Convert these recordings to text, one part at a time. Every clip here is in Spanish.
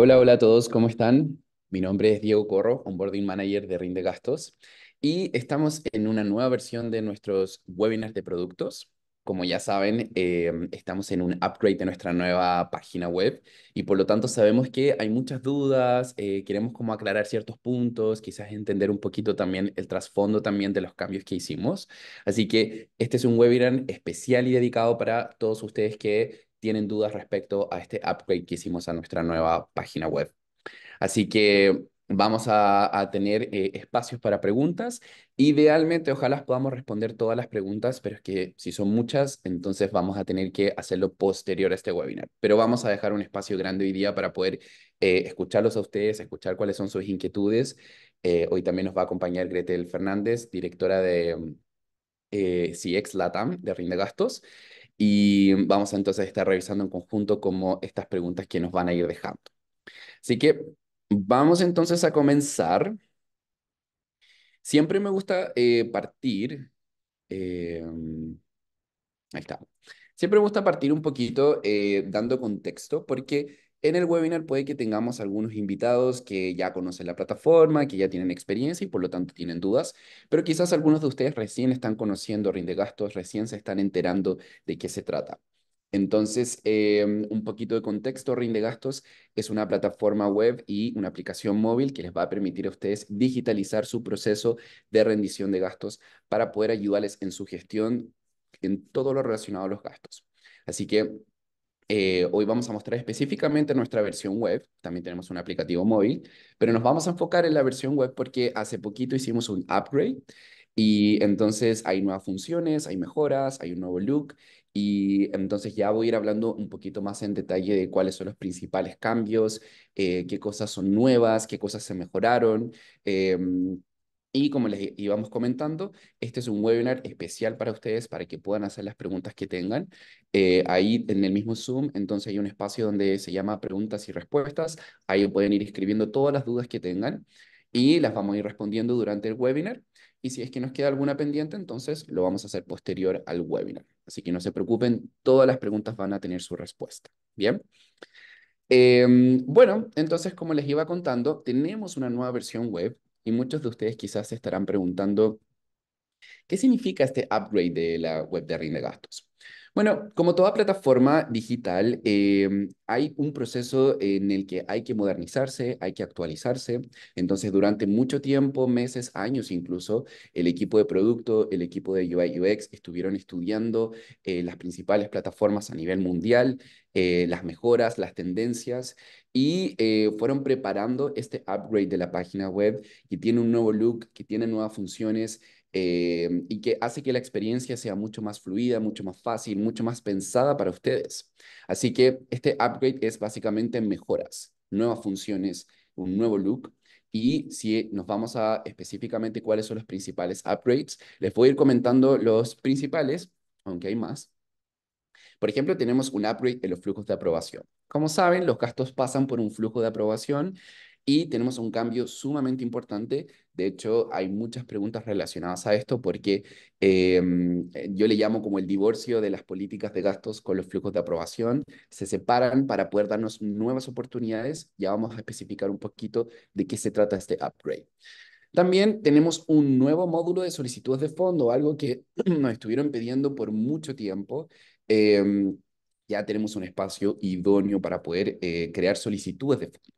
Hola, hola a todos, ¿cómo están? Mi nombre es Diego Corro, Onboarding Manager de de Gastos, y estamos en una nueva versión de nuestros webinars de productos. Como ya saben, eh, estamos en un upgrade de nuestra nueva página web y por lo tanto sabemos que hay muchas dudas, eh, queremos como aclarar ciertos puntos, quizás entender un poquito también el trasfondo también de los cambios que hicimos. Así que este es un webinar especial y dedicado para todos ustedes que tienen dudas respecto a este upgrade que hicimos a nuestra nueva página web. Así que vamos a, a tener eh, espacios para preguntas. Idealmente, ojalá podamos responder todas las preguntas, pero es que si son muchas, entonces vamos a tener que hacerlo posterior a este webinar. Pero vamos a dejar un espacio grande hoy día para poder eh, escucharlos a ustedes, escuchar cuáles son sus inquietudes. Eh, hoy también nos va a acompañar Gretel Fernández, directora de eh, CX Latam de Rinde Gastos y vamos a entonces a estar revisando en conjunto como estas preguntas que nos van a ir dejando. Así que vamos entonces a comenzar. Siempre me gusta eh, partir, eh, ahí está, siempre me gusta partir un poquito eh, dando contexto porque en el webinar puede que tengamos algunos invitados que ya conocen la plataforma, que ya tienen experiencia y por lo tanto tienen dudas, pero quizás algunos de ustedes recién están conociendo Rinde Gastos, recién se están enterando de qué se trata. Entonces, em, un poquito de contexto, Rinde Gastos es una plataforma web y una aplicación móvil que les va a permitir a ustedes digitalizar su proceso de rendición de gastos para poder ayudarles en su gestión en todo lo relacionado a los gastos. Así que eh, hoy vamos a mostrar específicamente nuestra versión web, también tenemos un aplicativo móvil, pero nos vamos a enfocar en la versión web porque hace poquito hicimos un upgrade y entonces hay nuevas funciones, hay mejoras, hay un nuevo look y entonces ya voy a ir hablando un poquito más en detalle de cuáles son los principales cambios, eh, qué cosas son nuevas, qué cosas se mejoraron. Em, y como les íbamos comentando, este es un webinar especial para ustedes para que puedan hacer las preguntas que tengan. Eh, ahí en el mismo Zoom, entonces hay un espacio donde se llama preguntas y respuestas. Ahí pueden ir escribiendo todas las dudas que tengan y las vamos a ir respondiendo durante el webinar. Y si es que nos queda alguna pendiente, entonces lo vamos a hacer posterior al webinar. Así que no se preocupen, todas las preguntas van a tener su respuesta. Bien. Em, bueno, entonces como les iba contando, tenemos una nueva versión web y muchos de ustedes quizás se estarán preguntando, ¿qué significa este upgrade de la web de rinde gastos? Bueno, como toda plataforma digital, em, hay un proceso en el que hay que modernizarse, hay que actualizarse. Entonces, durante mucho tiempo, meses, años incluso, el equipo de producto, el equipo de UI UX estuvieron estudiando eh, las principales plataformas a nivel mundial, eh, las mejoras, las tendencias y eh, fueron preparando este upgrade de la página web que tiene un nuevo look, que tiene nuevas funciones, eh, y que hace que la experiencia sea mucho más fluida, mucho más fácil, mucho más pensada para ustedes. Así que este upgrade es básicamente mejoras, nuevas funciones, un nuevo look. Y si nos vamos a específicamente cuáles son los principales upgrades, les voy a ir comentando los principales, aunque hay más. Por ejemplo, tenemos un upgrade en los flujos de aprobación. Como saben, los gastos pasan por un flujo de aprobación y tenemos un cambio sumamente importante. De hecho, hay muchas preguntas relacionadas a esto porque em, eh, yo le llamo como el divorcio de las políticas de gastos con los flujos de aprobación. Se separan para poder darnos nuevas oportunidades. Ya vamos a especificar un poquito de qué se trata este upgrade. También tenemos un nuevo módulo de solicitudes de fondo, algo que nos estuvieron pidiendo por mucho tiempo. Em, ya tenemos un espacio idóneo para poder eh, crear solicitudes de fondo.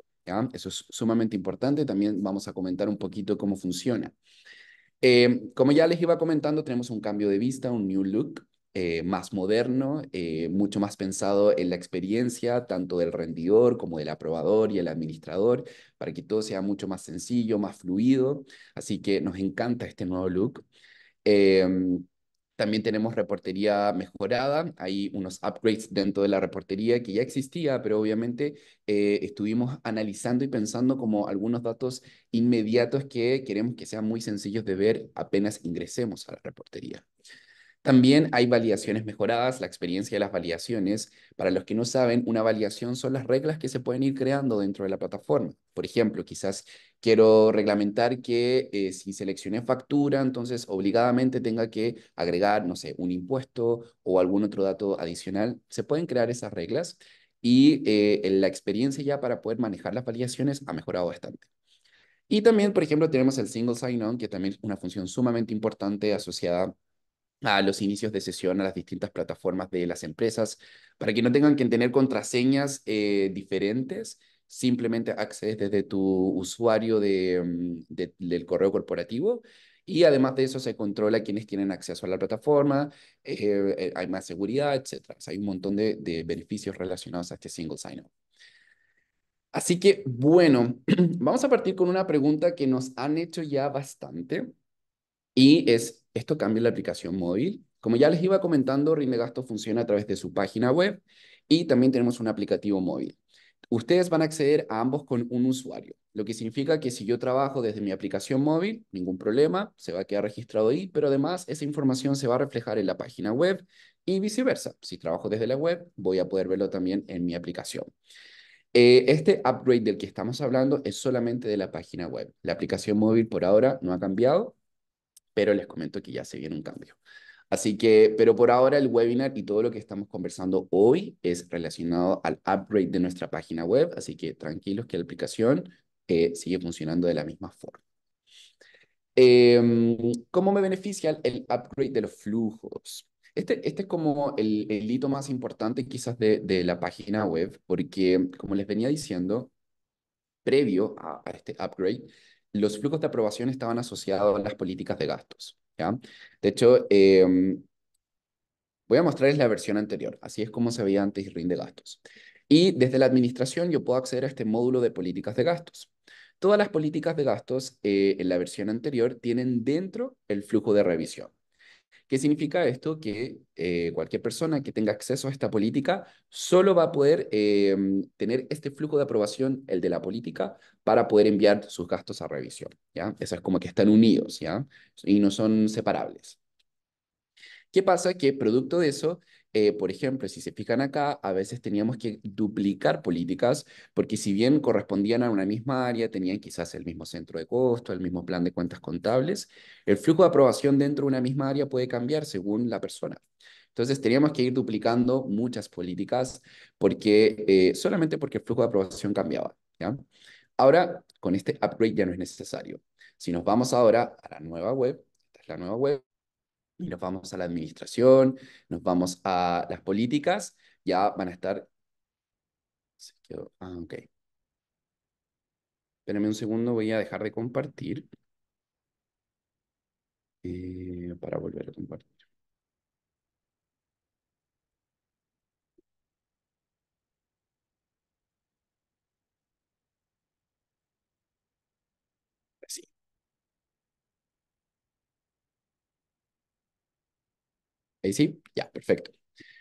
Eso es sumamente importante. También vamos a comentar un poquito cómo funciona. Eh, como ya les iba comentando, tenemos un cambio de vista, un new look. Eh, más moderno, eh, mucho más pensado en la experiencia tanto del rendidor como del aprobador y el administrador, para que todo sea mucho más sencillo, más fluido. Así que nos encanta este nuevo look. También tenemos reportería mejorada, hay unos upgrades dentro de la reportería que ya existía, pero obviamente eh, estuvimos analizando y pensando como algunos datos inmediatos que queremos que sean muy sencillos de ver apenas ingresemos a la reportería. También hay validaciones mejoradas, la experiencia de las validaciones. Para los que no saben, una validación son las reglas que se pueden ir creando dentro de la plataforma. Por ejemplo, quizás quiero reglamentar que eh, si seleccioné factura, entonces obligadamente tenga que agregar, no sé, un impuesto o algún otro dato adicional. Se pueden crear esas reglas y eh, la experiencia ya para poder manejar las validaciones ha mejorado bastante. Y también, por ejemplo, tenemos el single sign-on, que también es una función sumamente importante asociada a a los inicios de sesión a las distintas plataformas de las empresas, para que no tengan que tener contraseñas eh, diferentes, simplemente accedes desde tu usuario mm, del correo corporativo y además de eso se controla quienes tienen acceso a la plataforma, eh, eh, hay más seguridad, etc. hay un montón de, de beneficios relacionados a este single sign-on. Así que, bueno, vamos a partir con una pregunta que nos han hecho ya bastante y es, esto cambia la aplicación móvil. Como ya les iba comentando, Rinde Gasto funciona a través de su página web y también tenemos un aplicativo móvil. Ustedes van a acceder a ambos con un usuario, lo que significa que si yo trabajo desde mi aplicación móvil, ningún problema, se va a quedar registrado ahí, pero además esa información se va a reflejar en la página web y viceversa. Si trabajo desde la web, voy a poder verlo también en mi aplicación. Eh, este upgrade del que estamos hablando es solamente de la página web. La aplicación móvil por ahora no ha cambiado, pero les comento que ya se viene un cambio. Así que, pero por ahora el webinar y todo lo que estamos conversando hoy es relacionado al upgrade de nuestra página web, así que tranquilos que la aplicación eh, sigue funcionando de la misma forma. Em, ¿Cómo me beneficia el upgrade de los flujos? Este, este es como el, hito más importante quizás de, la página web, porque como les venía diciendo, previo a este upgrade, los flujos de aprobación estaban asociados a las políticas de gastos. ¿ya? De hecho, em, voy a mostrarles la versión anterior. Así es como se veía antes el ring de gastos. Y desde la administración yo puedo acceder a este módulo de políticas de gastos. Todas las políticas de gastos eh, en la versión anterior tienen dentro el flujo de revisión. ¿Qué significa esto? Que eh, cualquier persona que tenga acceso a esta política solo va a poder em, tener este flujo de aprobación, el de la política, para poder enviar sus gastos a revisión. ¿ya? Eso es como que están unidos ¿ya? y no son separables. ¿Qué pasa? Que producto de eso, eh, por ejemplo, si se fijan acá, a veces teníamos que duplicar políticas, porque si bien correspondían a una misma área, tenían quizás el mismo centro de costo, el mismo plan de cuentas contables, el flujo de aprobación dentro de una misma área puede cambiar según la persona. Entonces teníamos que ir duplicando muchas políticas porque, eh, solamente porque el flujo de aprobación cambiaba. ¿ya? Ahora, con este upgrade ya no es necesario. Si nos vamos ahora a la nueva web, esta es la nueva web, y nos vamos a la administración, nos vamos a las políticas, ya van a estar... quedó... Ah, ok. Espérame un segundo, voy a dejar de compartir eh, para volver a compartir. Ahí sí, ya, perfecto.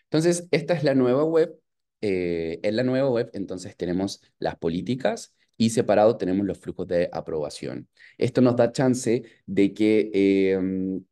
Entonces, esta es la nueva web. Eh, en la nueva web, entonces, tenemos las políticas y separado tenemos los flujos de aprobación. Esto nos da chance de que em,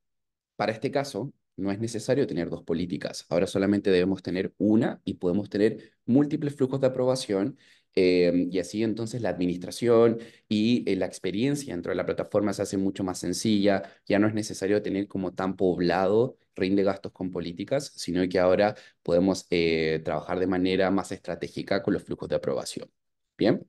para este caso no es necesario tener dos políticas. Ahora solamente debemos tener una y podemos tener múltiples flujos de aprobación eh, y así entonces la administración y eh, la experiencia dentro de la plataforma se hace mucho más sencilla, ya no es necesario tener como tan poblado rinde gastos con políticas, sino que ahora podemos eh, trabajar de manera más estratégica con los flujos de aprobación. Bien.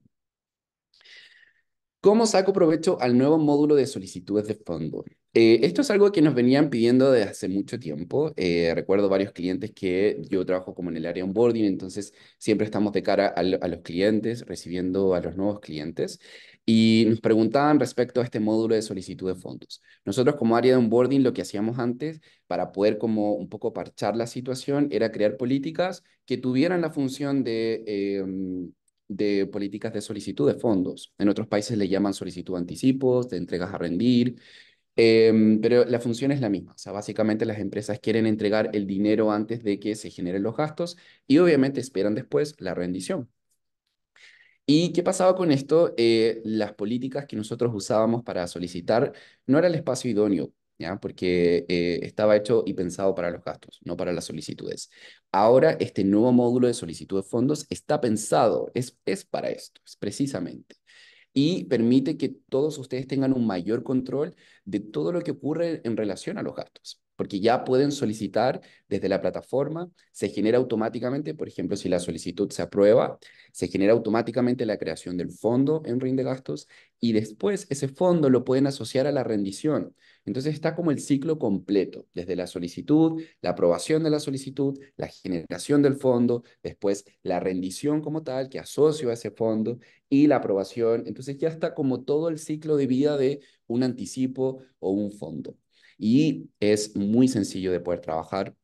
¿Cómo saco provecho al nuevo módulo de solicitudes de fondo? Eh, esto es algo que nos venían pidiendo desde hace mucho tiempo. Eh, recuerdo varios clientes que yo trabajo como en el área onboarding, entonces siempre estamos de cara a, los clientes, recibiendo a los nuevos clientes, y nos preguntaban respecto a este módulo de solicitud de fondos. Nosotros como área de onboarding lo que hacíamos antes para poder como un poco parchar la situación era crear políticas que tuvieran la función de... Em, de políticas de solicitud de fondos. En otros países le llaman solicitud de anticipos, de entregas a rendir, Em, pero la función es la misma, o sea, básicamente las empresas quieren entregar el dinero antes de que se generen los gastos y obviamente esperan después la rendición. ¿Y qué pasaba con esto? Eh, las políticas que nosotros usábamos para solicitar no era el espacio idóneo, ¿ya? porque eh, estaba hecho y pensado para los gastos, no para las solicitudes. Ahora este nuevo módulo de solicitud de fondos está pensado, es, es para esto, es precisamente y permite que todos ustedes tengan un mayor control de todo lo que ocurre en relación a los gastos porque ya pueden solicitar desde la plataforma, se genera automáticamente, por ejemplo, si la solicitud se aprueba, se genera automáticamente la creación del fondo en RIN de gastos y después ese fondo lo pueden asociar a la rendición. Entonces está como el ciclo completo, desde la solicitud, la aprobación de la solicitud, la generación del fondo, después la rendición como tal que asocio a ese fondo y la aprobación. Entonces ya está como todo el ciclo de vida de un anticipo o un fondo y es muy sencillo de poder trabajar.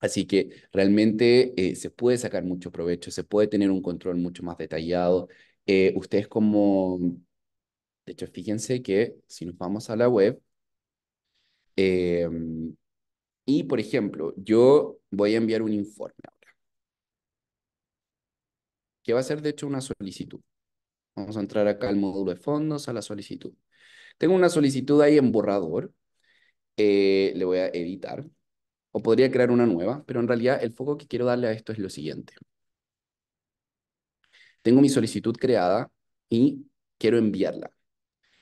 Así que realmente eh, se puede sacar mucho provecho, se puede tener un control mucho más detallado. Eh, ustedes como, de hecho, fíjense que si nos vamos a la web, em, y por ejemplo, yo voy a enviar un informe ahora, que va a ser de hecho una solicitud. Vamos a entrar acá al módulo de fondos, a la solicitud. Tengo una solicitud ahí en borrador, eh, le voy a editar. O podría crear una nueva, pero en realidad el foco que quiero darle a esto es lo siguiente. Tengo mi solicitud creada y quiero enviarla.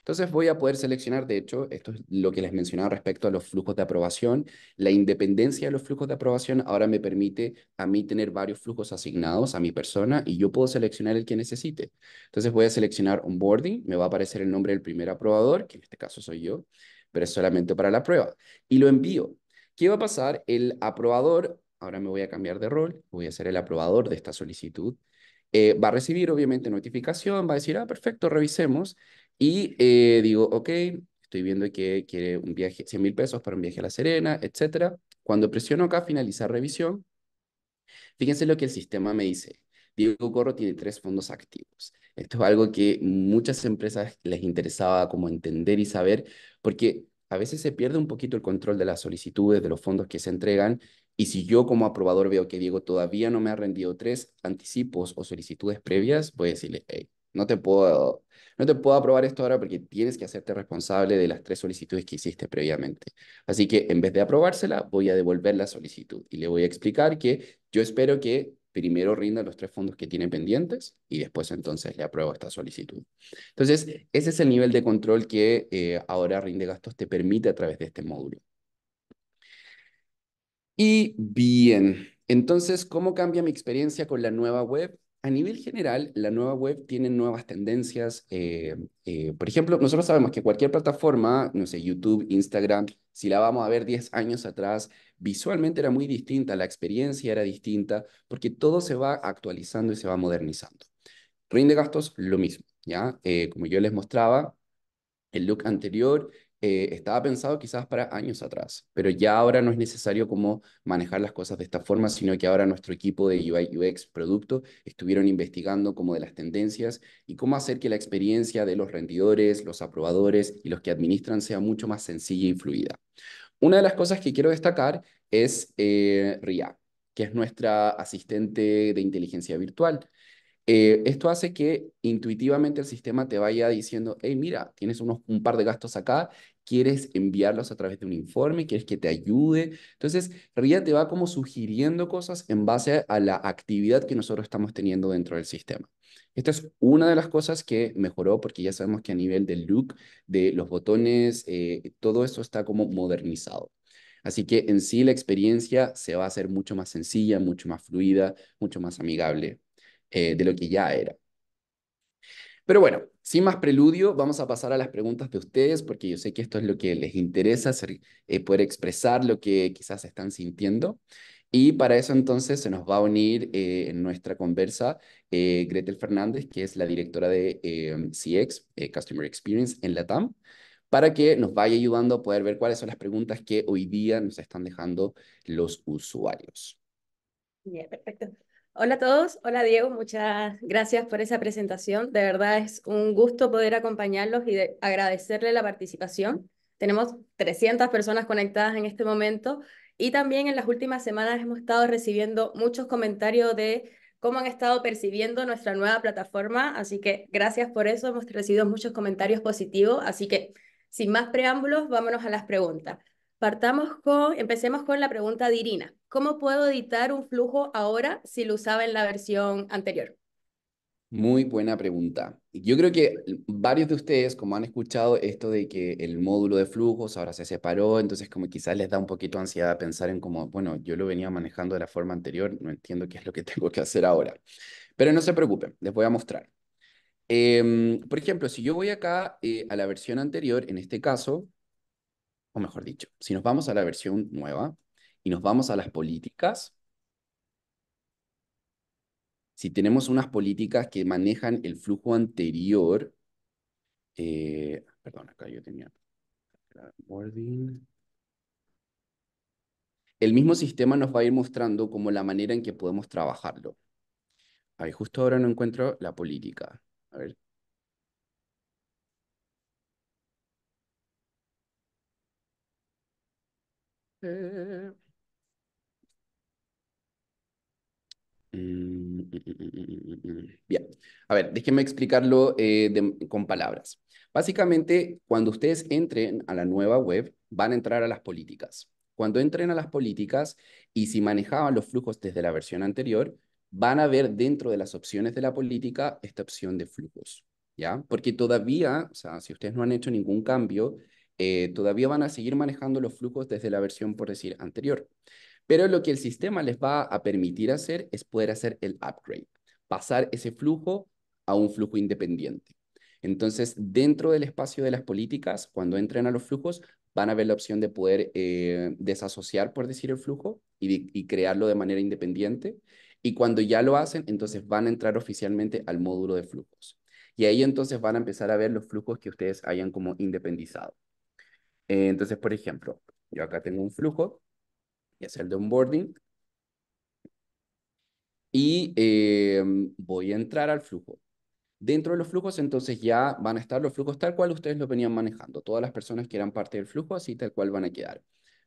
Entonces voy a poder seleccionar, de hecho, esto es lo que les mencionaba respecto a los flujos de aprobación. La independencia de los flujos de aprobación ahora me permite a mí tener varios flujos asignados a mi persona y yo puedo seleccionar el que necesite. Entonces voy a seleccionar onboarding, me va a aparecer el nombre del primer aprobador, que en este caso soy yo pero es solamente para la prueba. Y lo envío. ¿Qué va a pasar? El aprobador, ahora me voy a cambiar de rol, voy a ser el aprobador de esta solicitud, eh, va a recibir obviamente notificación, va a decir, ah, perfecto, revisemos. Y eh, digo, ok, estoy viendo que quiere un viaje, 100 mil pesos para un viaje a La Serena, etc. Cuando presiono acá, finalizar revisión, fíjense lo que el sistema me dice. Diego Corro tiene tres fondos activos. Esto es algo que muchas empresas les interesaba como entender y saber, porque a veces se pierde un poquito el control de las solicitudes, de los fondos que se entregan, y si yo como aprobador veo que Diego todavía no me ha rendido tres anticipos o solicitudes previas, voy a decirle, no te puedo, no te puedo aprobar esto ahora porque tienes que hacerte responsable de las tres solicitudes que hiciste previamente. Así que en vez de aprobársela, voy a devolver la solicitud y le voy a explicar que yo espero que primero rinda los tres fondos que tiene pendientes y después entonces le apruebo esta solicitud. Entonces, ese es el nivel de control que eh, ahora Rinde Gastos te permite a través de este módulo. Y bien, entonces, ¿cómo cambia mi experiencia con la nueva web? A nivel general, la nueva web tiene nuevas tendencias. Eh, eh, por ejemplo, nosotros sabemos que cualquier plataforma, no sé, YouTube, Instagram, si la vamos a ver 10 años atrás, visualmente era muy distinta, la experiencia era distinta, porque todo se va actualizando y se va modernizando. de gastos, lo mismo, ¿ya? Eh, como yo les mostraba, el look anterior eh, estaba pensado quizás para años atrás, pero ya ahora no es necesario como manejar las cosas de esta forma, sino que ahora nuestro equipo de UI UX producto estuvieron investigando como de las tendencias y cómo hacer que la experiencia de los rendidores, los aprobadores y los que administran sea mucho más sencilla y fluida. Una de las cosas que quiero destacar es eh, RIA, que es nuestra asistente de inteligencia virtual eh, esto hace que intuitivamente el sistema te vaya diciendo, hey, mira, tienes un par de gastos acá, quieres enviarlos a través de un informe, quieres que te ayude. Entonces, RIA te va como sugiriendo cosas en base a la actividad que nosotros estamos teniendo dentro del sistema. Esta es una de las cosas que mejoró porque ya sabemos que a nivel del look, de los botones, eh, todo eso está como modernizado. Así que en sí la experiencia se va a hacer mucho más sencilla, mucho más fluida, mucho más amigable eh, de lo que ya era. Pero bueno, sin más preludio, vamos a pasar a las preguntas de ustedes, porque yo sé que esto es lo que les interesa, eh, poder expresar lo que quizás están sintiendo. Y para eso entonces se nos va a unir eh, en nuestra conversa Gretel Fernández, que es la directora de em, CX, Customer Experience en LATAM para que nos vaya ayudando a poder ver cuáles son las preguntas que hoy día nos están dejando los usuarios. Bien, perfecto. Hola a todos, hola Diego, muchas gracias por esa presentación. De verdad es un gusto poder acompañarlos y agradecerle la participación. Tenemos 300 personas conectadas en este momento y también en las últimas semanas hemos estado recibiendo muchos comentarios de cómo han estado percibiendo nuestra nueva plataforma, así que gracias por eso, hemos recibido muchos comentarios positivos, así que sin más preámbulos, vámonos a las preguntas. Partamos con, empecemos con la pregunta de Irina. ¿Cómo puedo editar un flujo ahora si lo usaba en la versión anterior? Muy buena pregunta. Yo creo que varios de ustedes, como han escuchado esto de que el módulo de flujos ahora se separó, entonces como quizás les da un poquito ansiedad pensar en como, bueno, yo lo venía manejando de la forma anterior, no entiendo qué es lo que tengo que hacer ahora. Pero no se preocupen, les voy a mostrar. Em, por ejemplo, si yo voy acá eh, a la versión anterior, en este caso, o mejor dicho, si nos vamos a la versión nueva y nos vamos a las políticas, si tenemos unas políticas que manejan el flujo anterior, eh, perdón, acá yo tenía el mismo sistema nos va a ir mostrando como la manera en que podemos trabajarlo. A justo ahora no encuentro la política. A ver, Mm, mm, mm, Bien, a ver, déjenme explicarlo eh, con palabras. Básicamente, cuando ustedes entren a la nueva web, van a entrar a las políticas. Cuando entren a las políticas y si manejaban los flujos desde la versión anterior, van a ver dentro de las opciones de la política esta opción de flujos, ¿ya? Porque todavía, o sea, si ustedes no han hecho ningún cambio, eh, todavía van a seguir manejando los flujos desde la versión, por decir, anterior. Pero lo que el sistema les va a permitir hacer es poder hacer el upgrade, pasar ese flujo a un flujo independiente. Entonces, dentro del espacio de las políticas, cuando entren a los flujos, van a ver la opción de poder eh, desasociar, por decir, el flujo y crearlo de manera independiente. Y cuando ya lo hacen, entonces van a entrar oficialmente al módulo de flujos. Y ahí entonces van a empezar a ver los flujos que ustedes hayan como independizado. Eh, entonces, por ejemplo, yo acá tengo un flujo, que es el de onboarding, y eh, voy a entrar al flujo. Dentro de los flujos, entonces ya van a estar los flujos tal cual ustedes lo venían manejando. Todas las personas que eran parte del flujo, así tal cual van a quedar.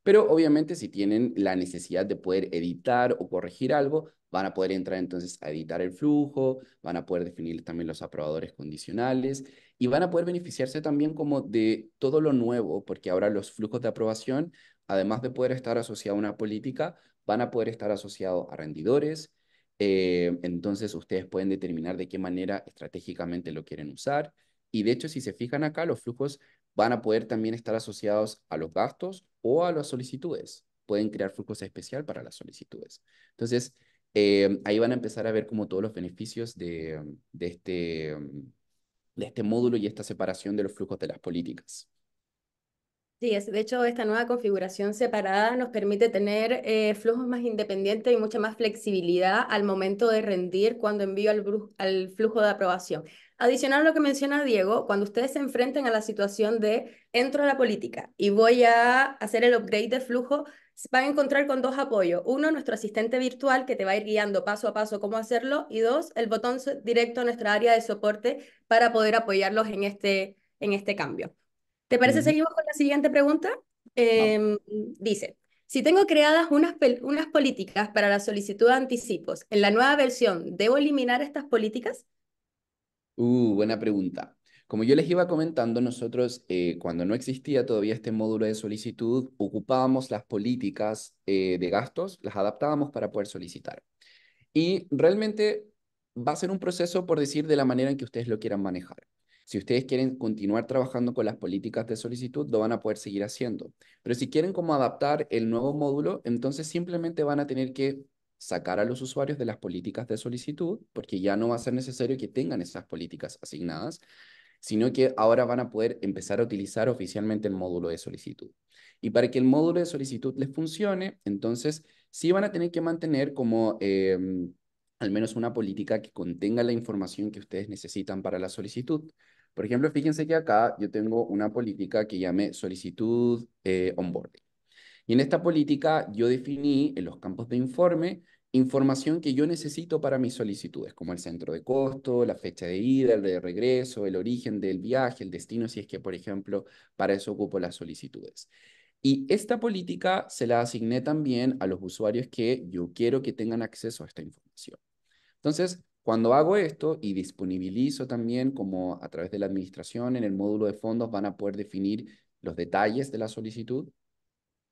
Pero obviamente si tienen la necesidad de poder editar o corregir algo, van a poder entrar entonces a editar el flujo, van a poder definir también los aprobadores condicionales y van a poder beneficiarse también como de todo lo nuevo, porque ahora los flujos de aprobación, además de poder estar asociado a una política, van a poder estar asociados a rendidores. Eh, entonces ustedes pueden determinar de qué manera estratégicamente lo quieren usar. Y de hecho, si se fijan acá, los flujos van a poder también estar asociados a los gastos o a las solicitudes. Pueden crear flujos especial para las solicitudes. Entonces, eh, ahí van a empezar a ver como todos los beneficios este, mm, de, este, módulo y esta separación de los flujos de las políticas. Sí, de hecho, esta nueva configuración separada nos permite tener eh, flujos más independientes y mucha más flexibilidad al momento de rendir cuando envío al, al flujo de aprobación. Adicional a lo que menciona Diego, cuando ustedes se enfrenten a la situación de entro a la política y voy a hacer el upgrade de flujo, van a encontrar con dos apoyos. Uno, nuestro asistente virtual que te va a ir guiando paso a paso cómo hacerlo. Y dos, el botón directo a nuestra área de soporte para poder apoyarlos en este, en este cambio. ¿Te parece? que Seguimos con la siguiente pregunta. Em, dice, si tengo creadas unas, unas políticas para la solicitud de anticipos, en la nueva versión, ¿debo eliminar estas políticas? Uh, buena pregunta. Como yo les iba comentando, nosotros eh, cuando no existía todavía este módulo de solicitud, ocupábamos las políticas eh, de gastos, las adaptábamos para poder solicitar. Y realmente va a ser un proceso, por decir, de la manera en que ustedes lo quieran manejar. Si ustedes quieren continuar trabajando con las políticas de solicitud, lo van a poder seguir haciendo. Pero si quieren como adaptar el nuevo módulo, entonces simplemente van a tener que sacar a los usuarios de las políticas de solicitud, porque ya no va a ser necesario que tengan esas políticas asignadas, sino que ahora van a poder empezar a utilizar oficialmente el módulo de solicitud. Y para que el módulo de solicitud les funcione, entonces sí van a tener que mantener como em, al menos una política que contenga la información que ustedes necesitan para la solicitud. Por ejemplo, fíjense que acá yo tengo una política que llame solicitud eh, onboarding. Y en esta política yo definí en los campos de informe información que yo necesito para mis solicitudes, como el centro de costo, la fecha de ida, el de regreso, el origen del viaje, el destino, si es que, por ejemplo, para eso ocupo las solicitudes. Y esta política se la asigné también a los usuarios que yo quiero que tengan acceso a esta información. Entonces, cuando hago esto y disponibilizo también como a través de la administración en el módulo de fondos van a poder definir los detalles de la solicitud,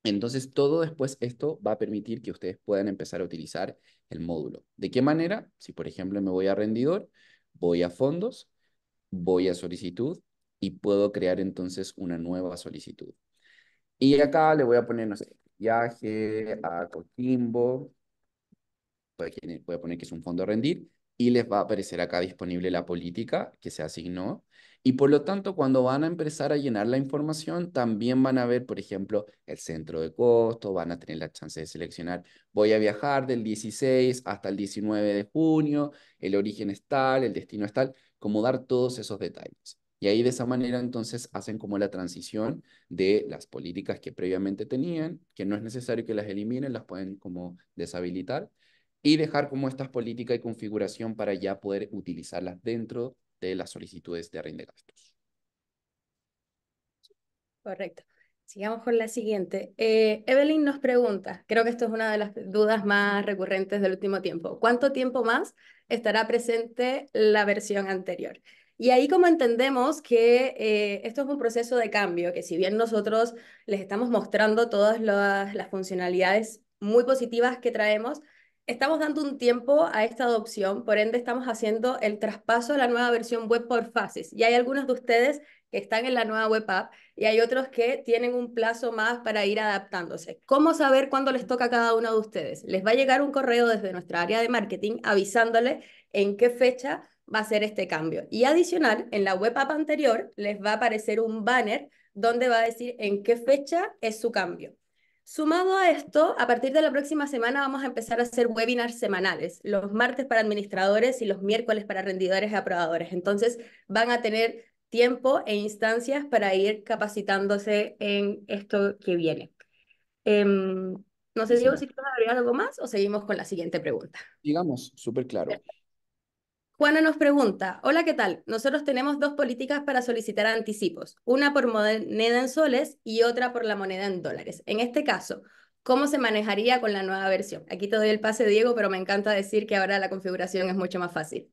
entonces, todo después esto va a permitir que ustedes puedan empezar a utilizar el módulo. ¿De qué manera? Si, por ejemplo, me voy a rendidor, voy a fondos, voy a solicitud y puedo crear entonces una nueva solicitud. Y acá le voy a poner, no sé, viaje a Coquimbo. Voy a poner que es un fondo a rendir y les va a aparecer acá disponible la política que se asignó y por lo tanto, cuando van a empezar a llenar la información, también van a ver, por ejemplo, el centro de costo, van a tener la chance de seleccionar, voy a viajar del 16 hasta el 19 de junio, el origen es tal, el destino es tal, como dar todos esos detalles. Y ahí de esa manera entonces hacen como la transición de las políticas que previamente tenían, que no es necesario que las eliminen, las pueden como deshabilitar, y dejar como estas políticas y configuración para ya poder utilizarlas dentro de las solicitudes de de gastos. Correcto. Sigamos con la siguiente. Eh, Evelyn nos pregunta, creo que esto es una de las dudas más recurrentes del último tiempo, ¿cuánto tiempo más estará presente la versión anterior? Y ahí como entendemos que eh, esto es un proceso de cambio, que si bien nosotros les estamos mostrando todas las funcionalidades muy positivas que traemos, Estamos dando un tiempo a esta adopción, por ende estamos haciendo el traspaso a la nueva versión web por fases. Y hay algunos de ustedes que están en la nueva web app y hay otros que tienen un plazo más para ir adaptándose. ¿Cómo saber cuándo les toca a cada uno de ustedes? Les va a llegar un correo desde nuestra área de marketing avisándole en qué fecha va a ser este cambio. Y adicional, en la web app anterior les va a aparecer un banner donde va a decir en qué fecha es su cambio. Sumado a esto, a partir de la próxima semana vamos a empezar a hacer webinars semanales, los martes para administradores y los miércoles para rendidores y aprobadores. Entonces van a tener tiempo e instancias para ir capacitándose en esto que viene. Em, no sé, Diego, si quieres agregar algo más o seguimos con la siguiente pregunta. Digamos, súper claro. Juana nos pregunta, hola, ¿qué tal? Nosotros tenemos dos políticas para solicitar anticipos, una por moneda en soles y otra por la moneda en dólares. En este caso, ¿cómo se manejaría con la nueva versión? Aquí te doy el pase, Diego, pero me encanta decir que ahora la configuración es mucho más fácil.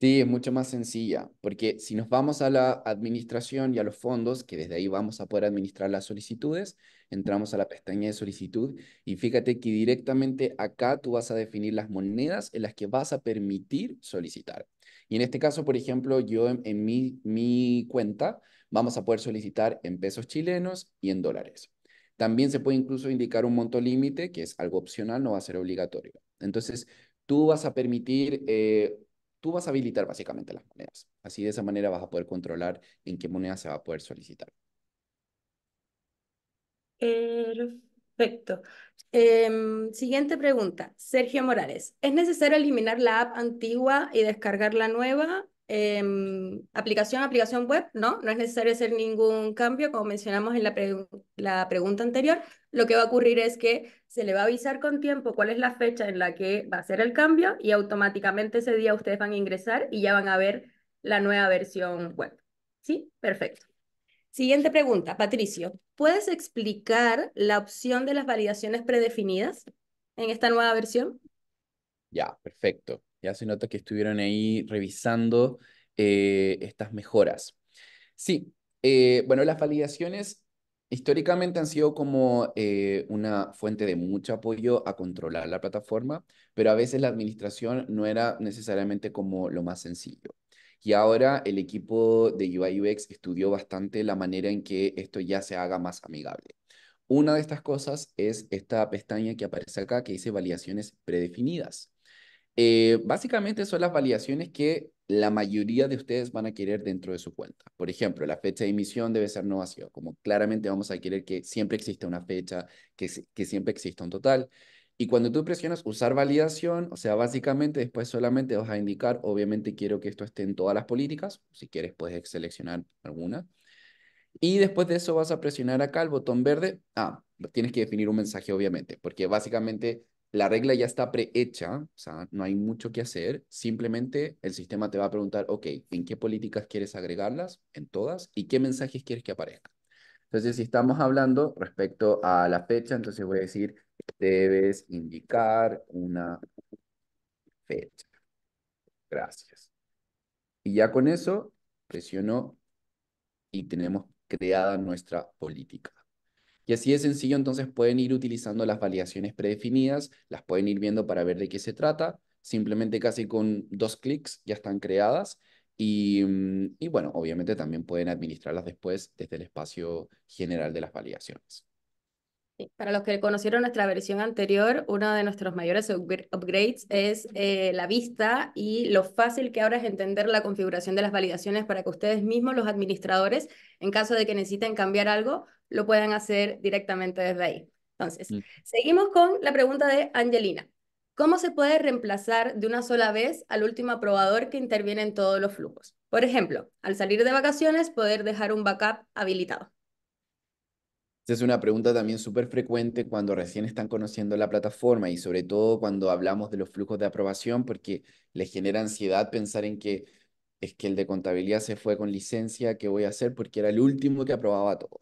Sí, es mucho más sencilla, porque si nos vamos a la administración y a los fondos, que desde ahí vamos a poder administrar las solicitudes, entramos a la pestaña de solicitud y fíjate que directamente acá tú vas a definir las monedas en las que vas a permitir solicitar. Y en este caso, por ejemplo, yo en, mi, cuenta vamos a poder solicitar en pesos chilenos y en dólares. También se puede incluso indicar un monto límite, que es algo opcional, no va a ser obligatorio. Entonces, tú vas a permitir, eh, tú vas a habilitar básicamente las monedas. Así de esa manera vas a poder controlar en qué moneda se va a poder solicitar. Perfecto. Em, siguiente pregunta, Sergio Morales. ¿Es necesario eliminar la app antigua y descargar la nueva? Em, aplicación, aplicación web, no, no es necesario hacer ningún cambio, como mencionamos en la, la pregunta anterior. Lo que va a ocurrir es que se le va a avisar con tiempo cuál es la fecha en la que va a ser el cambio y automáticamente ese día ustedes van a ingresar y ya van a ver la nueva versión web. ¿Sí? Perfecto. Siguiente pregunta, Patricio. ¿Puedes explicar la opción de las validaciones predefinidas en esta nueva versión? Ya, perfecto. Ya se nota que estuvieron ahí revisando eh, estas mejoras. Sí, eh, bueno, las validaciones históricamente han sido como eh, una fuente de mucho apoyo a controlar la plataforma, pero a veces la administración no era necesariamente como lo más sencillo. Y ahora el equipo de UI UX estudió bastante la manera en que esto ya se haga más amigable. Una de estas cosas es esta pestaña que aparece acá que dice validaciones predefinidas. Eh, básicamente son las validaciones que la mayoría de ustedes van a querer dentro de su cuenta. Por ejemplo, la fecha de emisión debe ser no vacío, como claramente vamos a querer que siempre exista una fecha, que siempre exista un total. Y cuando tú presionas usar validación, o sea, básicamente después solamente vas a indicar, obviamente quiero que esto esté en todas las políticas, si quieres puedes seleccionar alguna. Y después de eso vas a presionar acá el botón verde. Ah, tienes que definir un mensaje, obviamente, porque básicamente la regla ya está prehecha, o sea, no hay mucho que hacer. Simplemente el sistema te va a preguntar, ok, ¿en qué políticas quieres agregarlas? En todas. ¿Y qué mensajes quieres que aparezcan? Entonces, si estamos hablando respecto a la fecha, entonces voy a decir debes indicar una fecha. Gracias. Y ya con eso presiono y tenemos creada nuestra política. Y así de sencillo, entonces pueden ir utilizando las validaciones predefinidas, las pueden ir viendo para ver de qué se trata, simplemente casi con dos clics ya están creadas y, mm, y bueno, obviamente también pueden administrarlas después desde el espacio general de las validaciones. Para los que conocieron nuestra versión anterior, uno de nuestros mayores upgrades es eh, la vista y lo fácil que ahora es entender la configuración de las validaciones para que ustedes mismos, los administradores, en caso de que necesiten cambiar algo, lo puedan hacer directamente desde ahí. Entonces, mm. seguimos con la pregunta de Angelina. ¿Cómo se puede reemplazar de una sola vez al último aprobador que interviene en todos los flujos? Por ejemplo, al salir de vacaciones, poder dejar un backup habilitado. Esa es una pregunta también súper frecuente cuando recién están conociendo la plataforma y sobre todo cuando hablamos de los flujos de aprobación, porque les genera ansiedad pensar en que es que el de contabilidad se fue con licencia, ¿qué voy a hacer? Porque era el último que aprobaba todo.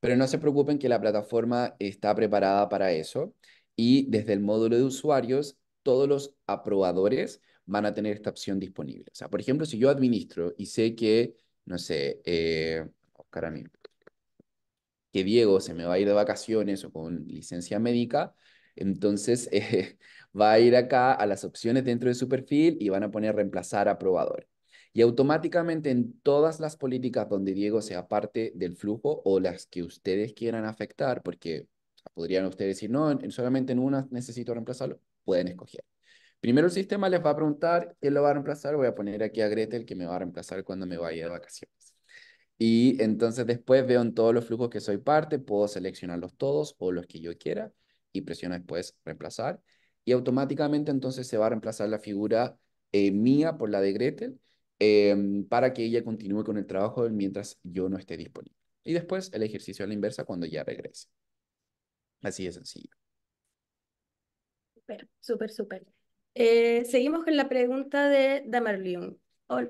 Pero no se preocupen que la plataforma está preparada para eso y desde el módulo de usuarios, todos los aprobadores van a tener esta opción disponible. O sea, por ejemplo, si yo administro y sé que, no sé, eh, Oscar a mí, que Diego se me va a ir de vacaciones o con licencia médica, entonces eh, va a ir acá a las opciones dentro de su perfil y van a poner reemplazar a probador. Y automáticamente en todas las políticas donde Diego sea parte del flujo o las que ustedes quieran afectar, porque podrían ustedes decir, no, solamente en una necesito reemplazarlo, pueden escoger. Primero el sistema les va a preguntar quién lo va a reemplazar. Voy a poner aquí a Gretel que me va a reemplazar cuando me vaya de vacaciones. Y entonces después veo en todos los flujos que soy parte, puedo seleccionarlos todos o los que yo quiera y presiono después reemplazar. Y automáticamente entonces se va a reemplazar la figura eh, mía por la de Gretel em, para que ella continúe con el trabajo mientras yo no esté disponible. Y después el ejercicio a la inversa cuando ya regrese. Así de sencillo. Súper, súper, súper. Eh, seguimos con la pregunta de Damarliun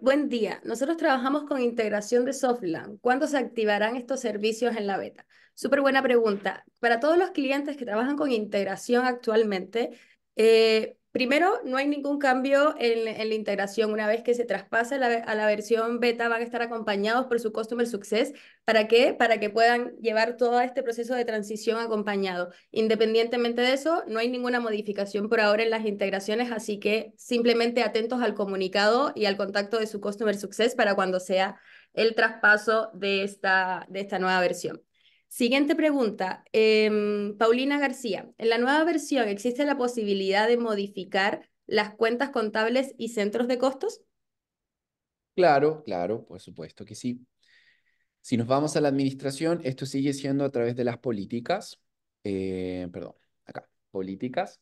buen día. Nosotros trabajamos con integración de Softland. ¿Cuándo se activarán estos servicios en la beta? Súper buena pregunta. Para todos los clientes que trabajan con integración actualmente, eh, Primero, no hay ningún cambio en, la integración. Una vez que se traspase a la versión beta, van a estar acompañados por su Customer Success. ¿Para qué? Para que puedan llevar todo este proceso de transición acompañado. Independientemente de eso, no hay ninguna modificación por ahora en las integraciones, así que simplemente atentos al comunicado y al contacto de su Customer Success para cuando sea el traspaso de esta, de esta nueva versión. Siguiente pregunta. Em, Paulina García, en la nueva versión existe la posibilidad de modificar las cuentas contables y centros de costos? Claro, claro, por supuesto que sí. Si nos vamos a la administración, esto sigue siendo a través de las políticas, eh, perdón, acá, políticas.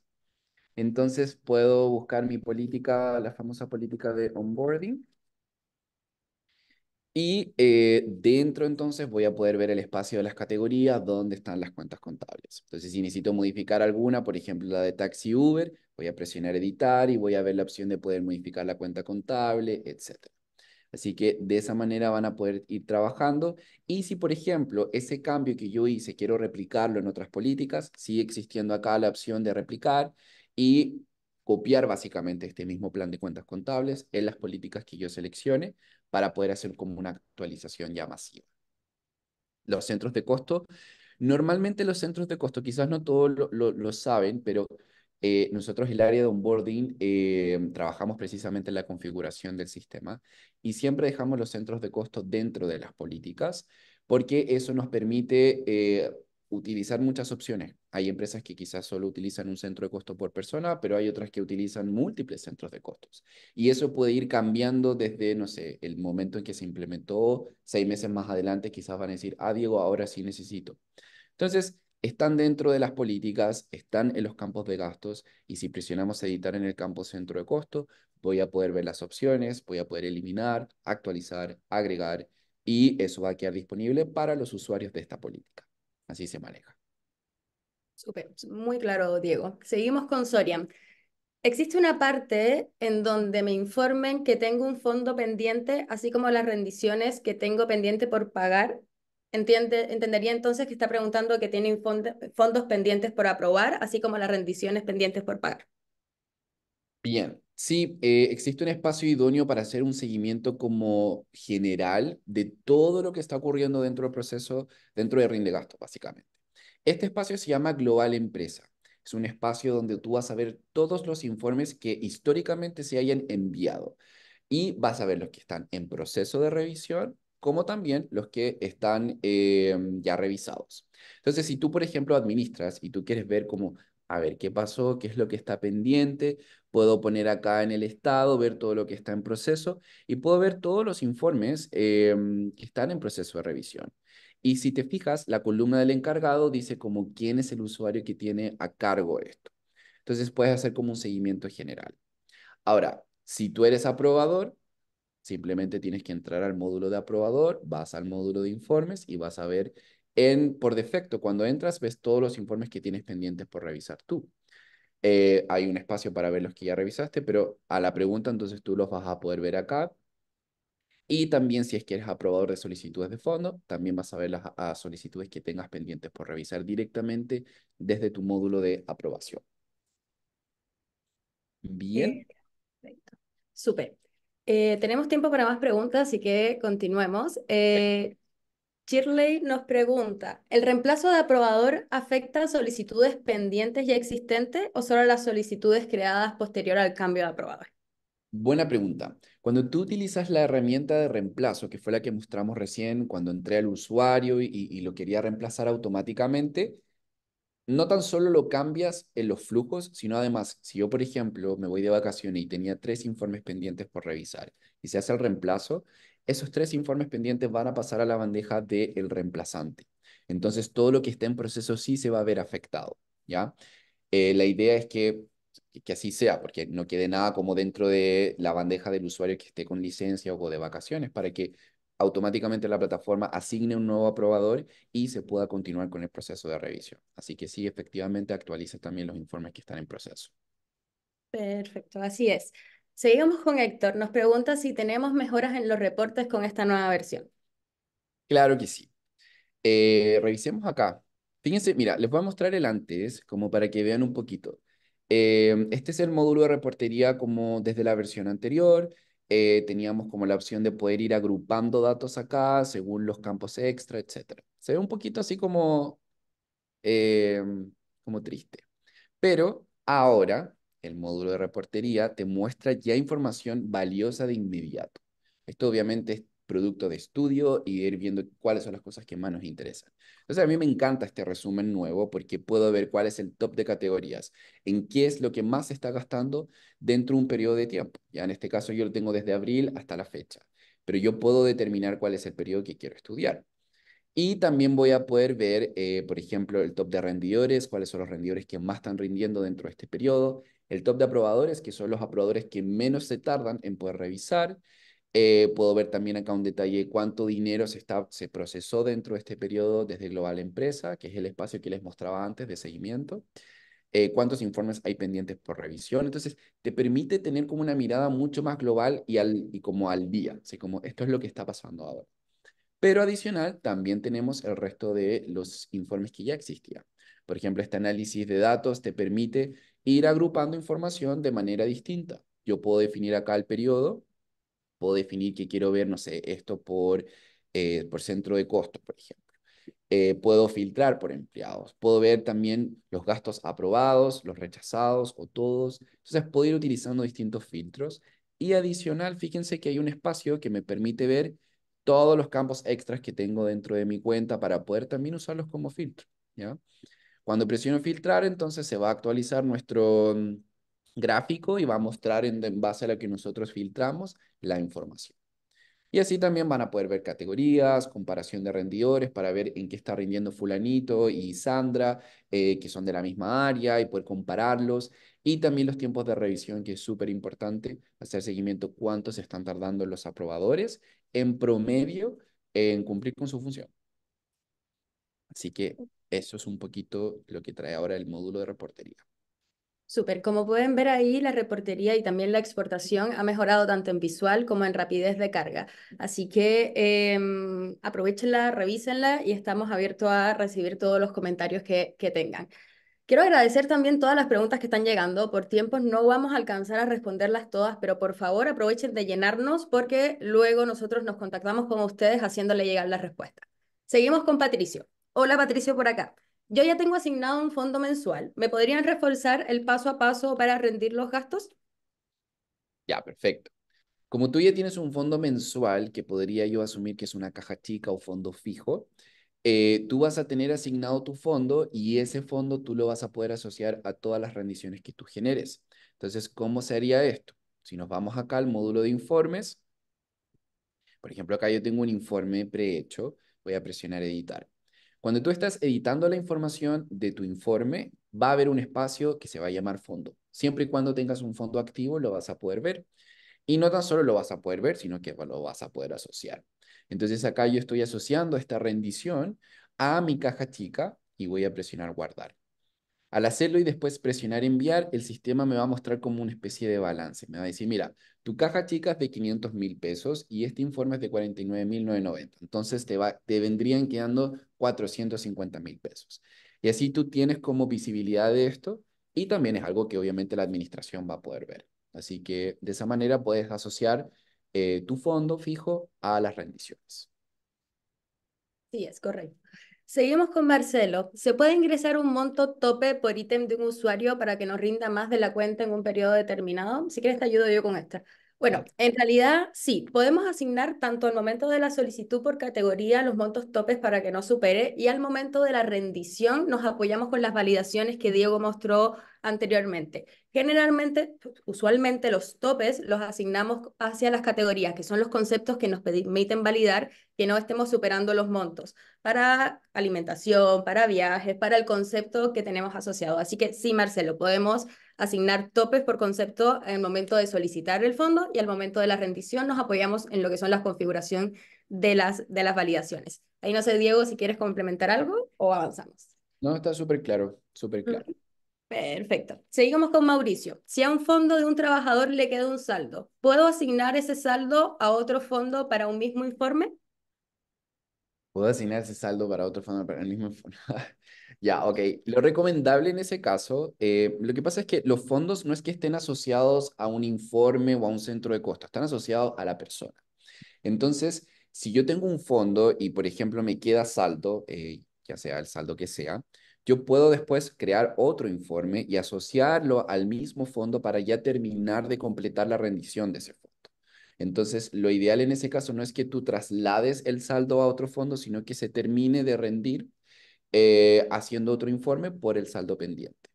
Entonces puedo buscar mi política, la famosa política de onboarding, y eh, dentro entonces voy a poder ver el espacio de las categorías donde están las cuentas contables. Entonces, si necesito modificar alguna, por ejemplo la de taxi Uber, voy a presionar editar y voy a ver la opción de poder modificar la cuenta contable, etc. Así que de esa manera van a poder ir trabajando. Y si, por ejemplo, ese cambio que yo hice quiero replicarlo en otras políticas, sigue existiendo acá la opción de replicar y copiar básicamente este mismo plan de cuentas contables en las políticas que yo seleccione para poder hacer como una actualización ya masiva. Los centros de costo, normalmente los centros de costo, quizás no todos lo, saben, pero eh, nosotros el área de onboarding eh, trabajamos precisamente en la configuración del sistema y siempre dejamos los centros de costo dentro de las políticas porque eso nos permite... Eh, utilizar muchas opciones. Hay empresas que quizás solo utilizan un centro de costo por persona, pero hay otras que utilizan múltiples centros de costos. Y eso puede ir cambiando desde, no sé, el momento en que se implementó, seis meses más adelante quizás van a decir, ah, Diego, ahora sí necesito. Entonces, están dentro de las políticas, están en los campos de gastos, y si presionamos editar en el campo centro de costo, voy a poder ver las opciones, voy a poder eliminar, actualizar, agregar, y eso va a quedar disponible para los usuarios de esta política. Así se maneja. Súper, muy claro, Diego. Seguimos con Soria. Existe una parte en donde me informen que tengo un fondo pendiente, así como las rendiciones que tengo pendiente por pagar. Entiende, entendería entonces que está preguntando que tiene fondos pendientes por aprobar, así como las rendiciones pendientes por pagar. Bien, Sí, eh, existe un espacio idóneo para hacer un seguimiento como general de todo lo que está ocurriendo dentro del proceso, dentro de RIN gasto, básicamente. Este espacio se llama Global Empresa. Es un espacio donde tú vas a ver todos los informes que históricamente se hayan enviado y vas a ver los que están en proceso de revisión como también los que están em, ya revisados. Entonces, si tú, por ejemplo, administras y tú quieres ver cómo, a ver qué pasó, qué es lo que está pendiente, puedo poner acá en el estado, ver todo lo que está en proceso y puedo ver todos los informes em, que están en proceso de revisión. Y si te fijas, la columna del encargado dice como quién es el usuario que tiene a cargo esto. Entonces puedes hacer como un seguimiento general. Ahora, si tú eres aprobador, simplemente tienes que entrar al módulo de aprobador, vas al módulo de informes y vas a ver en, por defecto, cuando entras, ves todos los informes que tienes pendientes por revisar tú. Eh, hay un espacio para ver los que ya revisaste, pero a la pregunta entonces tú los vas a poder ver acá. Y también si es que eres aprobador de solicitudes de fondo, también vas a ver las solicitudes que tengas pendientes por revisar directamente desde tu módulo de aprobación. Bien. Perfecto. Súper. Eh, tenemos tiempo para más preguntas, así que continuemos. Shirley nos pregunta, ¿el reemplazo de aprobador afecta a solicitudes pendientes ya existentes o solo a las solicitudes creadas posterior al cambio de aprobador? Buena pregunta. Cuando tú utilizas la herramienta de reemplazo, que fue la que mostramos recién cuando entré al usuario y, y lo quería reemplazar automáticamente, no tan solo lo cambias en los flujos, sino además, si yo, por ejemplo, me voy de vacaciones y tenía tres informes pendientes por revisar y se hace el reemplazo, esos tres informes pendientes van a pasar a la bandeja del reemplazante. Entonces, todo lo que está en proceso sí se va a ver afectado, ¿ya? Eh, la idea es que, que así sea, porque no quede nada como dentro de la bandeja del usuario que esté con licencia o de vacaciones, para que automáticamente la plataforma asigne un nuevo aprobador y se pueda continuar con el proceso de revisión. Así que sí, efectivamente actualiza también los informes que están en proceso. Perfecto, así es. Seguimos con Héctor. Nos pregunta si tenemos mejoras en los reportes con esta nueva versión. Claro que sí. Eh, revisemos acá. Fíjense, mira, les voy a mostrar el antes, como para que vean un poquito. Eh, este es el módulo de reportería como desde la versión anterior. Eh, teníamos como la opción de poder ir agrupando datos acá según los campos extra, etc. Se ve un poquito así como, como triste. Pero ahora el módulo de reportería te muestra ya información valiosa de inmediato. Esto obviamente es producto de estudio y ir viendo cuáles son las cosas que más nos interesan. Entonces a mí me encanta este resumen nuevo porque puedo ver cuál es el top de categorías, en qué es lo que más se está gastando dentro de un periodo de tiempo. Ya en este caso yo lo tengo desde abril hasta la fecha, pero yo puedo determinar cuál es el periodo que quiero estudiar. Y también voy a poder ver, eh, por ejemplo, el top de rendidores, cuáles son los rendidores que más están rindiendo dentro de este periodo, el top de aprobadores, que son los aprobadores que menos se tardan en poder revisar. Eh, puedo ver también acá un detalle cuánto dinero se, está, se procesó dentro de este periodo desde Global Empresa, que es el espacio que les mostraba antes de seguimiento. Eh, cuántos informes hay pendientes por revisión. Entonces, te permite tener como una mirada mucho más global y, como al día, o como esto es lo que está pasando ahora. Pero adicional, también tenemos el resto de los informes que ya existían. Por ejemplo, este análisis de datos te permite ir agrupando información de manera distinta. Yo puedo definir acá el periodo, puedo definir que quiero ver, no sé, esto por, eh, por centro de costo, por ejemplo. Eh, puedo filtrar por empleados, puedo ver también los gastos aprobados, los rechazados o todos. Entonces puedo ir utilizando distintos filtros. Y adicional, fíjense que hay un espacio que me permite ver todos los campos extras que tengo dentro de mi cuenta para poder también usarlos como filtro. ¿ya? Cuando presiono filtrar, entonces se va a actualizar nuestro mm, gráfico y va a mostrar en, base a la que nosotros filtramos la información. Y así también van a poder ver categorías, comparación de rendidores para ver en qué está rindiendo fulanito y Sandra, eh, que son de la misma área y poder compararlos. Y también los tiempos de revisión, que es súper importante, hacer seguimiento cuánto se están tardando los aprobadores en promedio en cumplir con su función. Así que eso es un poquito lo que trae ahora el módulo de reportería. Súper, como pueden ver ahí, la reportería y también la exportación ha mejorado tanto en visual como en rapidez de carga. Así que em, aprovechenla, revísenla y estamos abiertos a recibir todos los comentarios que, que tengan. Quiero agradecer también todas las preguntas que están llegando. Por tiempos no vamos a alcanzar a responderlas todas, pero por favor aprovechen de llenarnos porque luego nosotros nos contactamos con ustedes haciéndole llegar la respuesta. Seguimos con Patricio. Hola Patricio por acá. Yo ya tengo asignado un fondo mensual. ¿Me podrían reforzar el paso a paso para rendir los gastos? Ya, perfecto. Como tú ya tienes un fondo mensual, que podría yo asumir que es una caja chica o fondo fijo, eh, tú vas a tener asignado tu fondo y ese fondo tú lo vas a poder asociar a todas las rendiciones que tú generes. Entonces, ¿cómo sería esto? Si nos vamos acá al módulo de informes, por ejemplo, acá yo tengo un informe prehecho, voy a presionar editar. Cuando tú estás editando la información de tu informe, va a haber un espacio que se va a llamar fondo. Siempre y cuando tengas un fondo activo, lo vas a poder ver. Y no tan solo lo vas a poder ver, sino que lo vas a poder asociar. Entonces acá yo estoy asociando esta rendición a mi caja chica y voy a presionar guardar. Al hacerlo y después presionar enviar, el sistema me va a mostrar como una especie de balance. Me va a decir, mira, tu caja chica es de 500 mil pesos y este informe es de 49.990. Entonces te, va, te vendrían quedando 450 mil pesos. Y así tú tienes como visibilidad de esto y también es algo que obviamente la administración va a poder ver. Así que de esa manera puedes asociar eh, tu fondo fijo a las rendiciones. Sí, es correcto. Seguimos con Marcelo. ¿Se puede ingresar un monto tope por ítem de un usuario para que nos rinda más de la cuenta en un periodo determinado? Si quieres te ayudo yo con esta. Bueno, en realidad sí, podemos asignar tanto al momento de la solicitud por categoría los montos topes para que no supere y al momento de la rendición nos apoyamos con las validaciones que Diego mostró anteriormente. Generalmente, usualmente los topes los asignamos hacia las categorías, que son los conceptos que nos permiten validar que no estemos superando los montos para alimentación, para viajes, para el concepto que tenemos asociado. Así que sí, Marcelo, podemos asignar topes por concepto en el momento de solicitar el fondo y al momento de la rendición nos apoyamos en lo que son las configuración de las, de las validaciones. Ahí no sé, Diego, si quieres complementar algo o avanzamos. No, está súper claro, súper claro. Perfecto. Seguimos con Mauricio. Si a un fondo de un trabajador le queda un saldo, ¿puedo asignar ese saldo a otro fondo para un mismo informe? Puedo asignar ese saldo para otro fondo, para el mismo fondo. Ya, ok. Lo recomendable en ese caso, eh, lo que pasa es que los fondos no es que estén asociados a un informe o a un centro de costo, están asociados a la persona. Entonces, si yo tengo un fondo y, por ejemplo, me queda saldo, eh, ya sea el saldo que sea, yo puedo después crear otro informe y asociarlo al mismo fondo para ya terminar de completar la rendición de ese fondo. Entonces, lo ideal en ese caso no es que tú traslades el saldo a otro fondo, sino que se termine de rendir eh, haciendo otro informe por el saldo pendiente.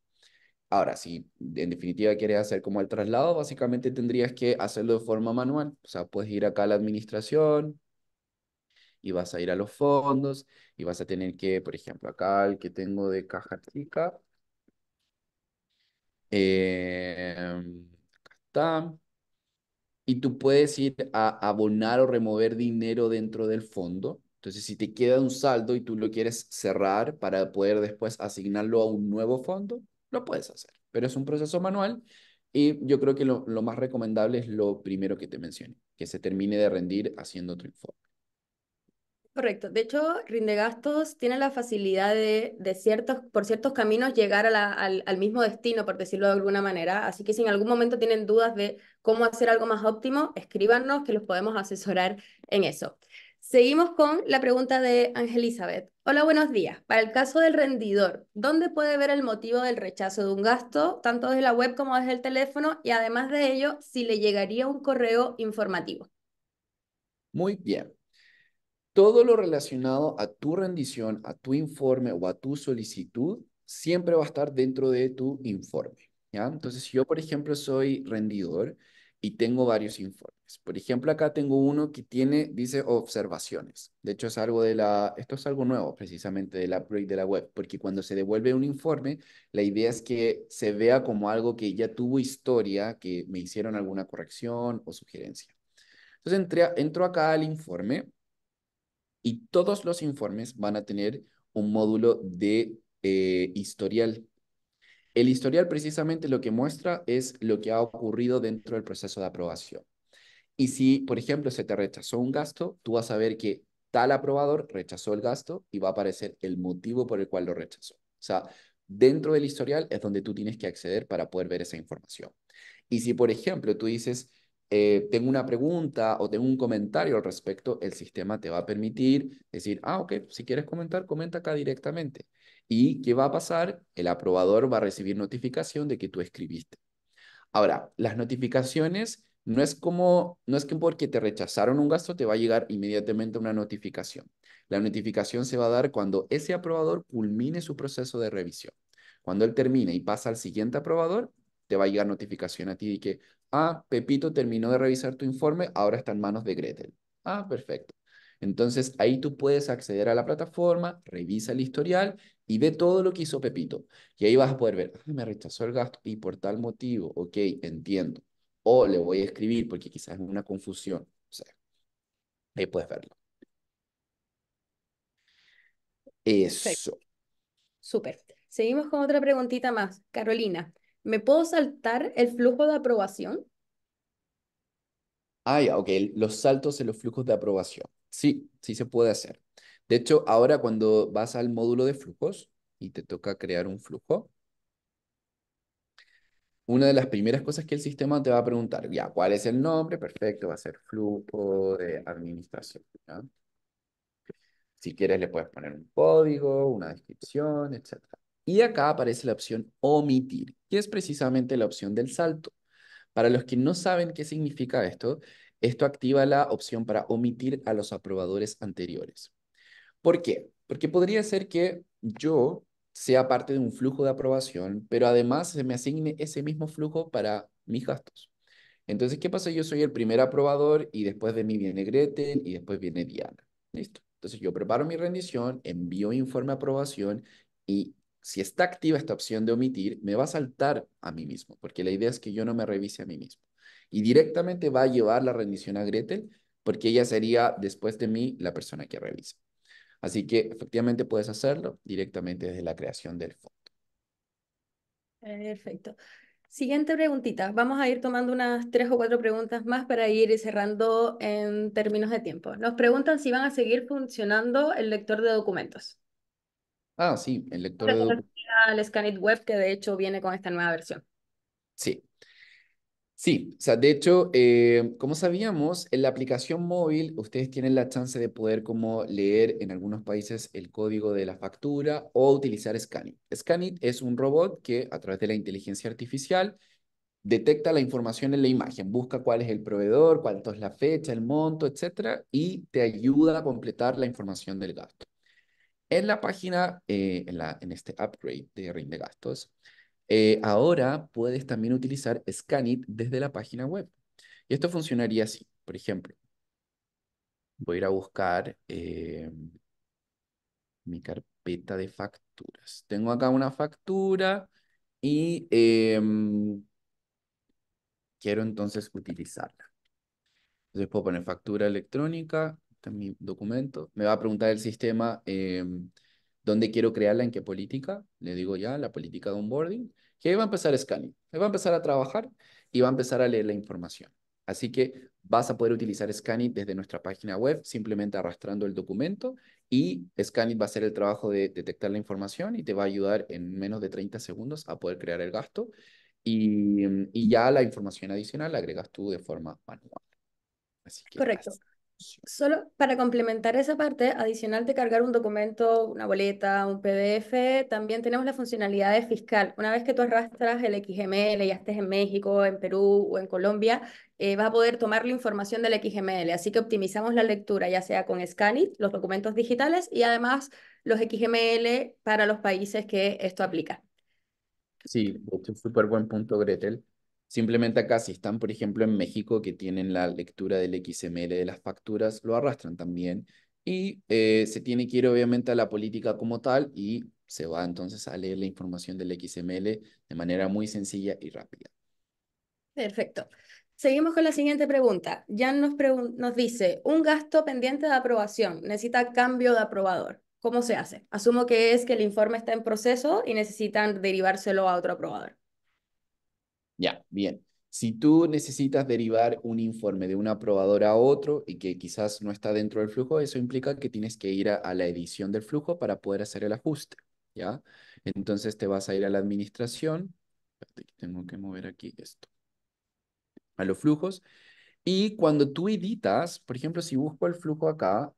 Ahora, si en definitiva quieres hacer como el traslado, básicamente tendrías que hacerlo de forma manual. O sea, puedes ir acá a la administración y vas a ir a los fondos y vas a tener que, por ejemplo, acá el que tengo de caja chica. Eh, acá está y tú puedes ir a abonar o remover dinero dentro del fondo. Entonces, si te queda un saldo y tú lo quieres cerrar para poder después asignarlo a un nuevo fondo, lo puedes hacer. Pero es un proceso manual y yo creo que lo, más recomendable es lo primero que te mencioné, que se termine de rendir haciendo tu informe. Correcto. De hecho, Rinde Gastos tiene la facilidad de, de ciertos, por ciertos caminos llegar al, al, mismo destino, por decirlo de alguna manera. Así que si en algún momento tienen dudas de cómo hacer algo más óptimo, escríbanos que los podemos asesorar en eso. Seguimos con la pregunta de Angelizabeth. Hola, buenos días. Para el caso del rendidor, ¿dónde puede ver el motivo del rechazo de un gasto, tanto desde la web como desde el teléfono? Y además de ello, si le llegaría un correo informativo. Muy bien. Todo lo relacionado a tu rendición, a tu informe o a tu solicitud, siempre va a estar dentro de tu informe. ¿ya? Entonces, yo, por ejemplo, soy rendidor y tengo varios informes. Por ejemplo, acá tengo uno que tiene, dice observaciones. De hecho, es algo de la, esto es algo nuevo precisamente del upgrade de la web, porque cuando se devuelve un informe, la idea es que se vea como algo que ya tuvo historia, que me hicieron alguna corrección o sugerencia. Entonces, entro acá al informe y todos los informes van a tener un módulo de eh, historial. El historial precisamente lo que muestra es lo que ha ocurrido dentro del proceso de aprobación. Y si, por ejemplo, se te rechazó un gasto, tú vas a ver que tal aprobador rechazó el gasto y va a aparecer el motivo por el cual lo rechazó. O sea, dentro del historial es donde tú tienes que acceder para poder ver esa información. Y si, por ejemplo, tú dices, eh, tengo una pregunta o tengo un comentario al respecto, el sistema te va a permitir decir, ah, ok, si quieres comentar, comenta acá directamente. ¿Y qué va a pasar? El aprobador va a recibir notificación de que tú escribiste. Ahora, las notificaciones no es como, no es que porque te rechazaron un gasto te va a llegar inmediatamente una notificación. La notificación se va a dar cuando ese aprobador culmine su proceso de revisión. Cuando él termine y pasa al siguiente aprobador, te va a llegar notificación a ti de que, Ah, Pepito terminó de revisar tu informe, ahora está en manos de Gretel. Ah, perfecto. Entonces ahí tú puedes acceder a la plataforma, revisa el historial y ve todo lo que hizo Pepito. Y ahí vas a poder ver, ah, me rechazó el gasto y por tal motivo, ok, entiendo. O le voy a escribir porque quizás es una confusión. O sea, ahí puedes verlo. Eso. Súper. Seguimos con otra preguntita más. Carolina, ¿Me puedo saltar el flujo de aprobación? Ah, ya, ok, los saltos en los flujos de aprobación. Sí, sí se puede hacer. De hecho, ahora cuando vas al módulo de flujos y te toca crear un flujo, una de las primeras cosas que el sistema te va a preguntar, ya, ¿cuál es el nombre? Perfecto, va a ser flujo de administración. Si quieres le puedes poner un código, una descripción, etcétera. Y acá aparece la opción omitir, que es precisamente la opción del salto. Para los que no saben qué significa esto, esto activa la opción para omitir a los aprobadores anteriores. ¿Por qué? Porque podría ser que yo sea parte de un flujo de aprobación, pero además se me asigne ese mismo flujo para mis gastos. Entonces, ¿qué pasa? Yo soy el primer aprobador y después de mí viene Gretel y después viene Diana. Listo. Entonces, yo preparo mi rendición, envío informe de aprobación y si está activa esta opción de omitir, me va a saltar a mí mismo, porque la idea es que yo no me revise a mí mismo. Y directamente va a llevar la rendición a Gretel, porque ella sería después de mí la persona que revisa. Así que efectivamente puedes hacerlo directamente desde la creación del fondo. Perfecto. Siguiente preguntita. Vamos a ir tomando unas tres o cuatro preguntas más para ir cerrando en términos de tiempo. Nos preguntan si van a seguir funcionando el lector de documentos. Ah, sí, el lector de Scanit Web, que de hecho viene con esta nueva versión. Sí. Sí, o sea, de hecho, eh, como sabíamos, en la aplicación móvil ustedes tienen la chance de poder como leer en algunos países el código de la factura o utilizar Scanit. Scanit es un robot que a través de la inteligencia artificial detecta la información en la imagen, busca cuál es el proveedor, cuánto es la fecha, el monto, etcétera, y te ayuda a completar la información del gasto. En la página, eh, en, este upgrade de ring de gastos, eh, ahora puedes también utilizar Scanit desde la página web. Y esto funcionaría así. Por ejemplo, voy a ir a buscar eh, mi carpeta de facturas. Tengo acá una factura y em, quiero entonces utilizarla. Entonces puedo poner factura electrónica este es mi documento, me va a preguntar el sistema em, dónde quiero crearla, en qué política, le digo ya la política de onboarding, que ahí va a empezar a scanning, ahí va a empezar a trabajar y va a empezar a leer la información. Así que vas a poder utilizar Scanit desde nuestra página web, simplemente arrastrando el documento y Scanit va a hacer el trabajo de detectar la información y te va a ayudar en menos de 30 segundos a poder crear el gasto y, ya la información adicional la agregas tú de forma manual. Así Correcto. Solo para complementar esa parte, adicional de cargar un documento, una boleta, un PDF, también tenemos la funcionalidad de fiscal. Una vez que tú arrastras el XML, ya estés en México, en Perú o en Colombia, eh, vas a poder tomar la información del XML. Así que optimizamos la lectura, ya sea con Scanit, los documentos digitales y además los XML para los países que esto aplica. Sí, súper buen punto, Gretel. Simplemente acá, si están, por ejemplo, en México, que tienen la lectura del XML de las facturas, lo arrastran también. Y eh, se tiene que ir, obviamente, a la política como tal y se va entonces a leer la información del XML de manera muy sencilla y rápida. Perfecto. Seguimos con la siguiente pregunta. Jan nos, nos dice, un gasto pendiente de aprobación necesita cambio de aprobador. ¿Cómo se hace? Asumo que es que el informe está en proceso y necesitan derivárselo a otro aprobador. Ya, bien. Si tú necesitas derivar un informe de un aprobador a otro y que quizás no está dentro del flujo, eso implica que tienes que ir a, la edición del flujo para poder hacer el ajuste, ¿ya? Entonces te vas a ir a la administración, tengo que mover aquí esto, a los flujos, y cuando tú editas, por ejemplo, si busco el flujo acá,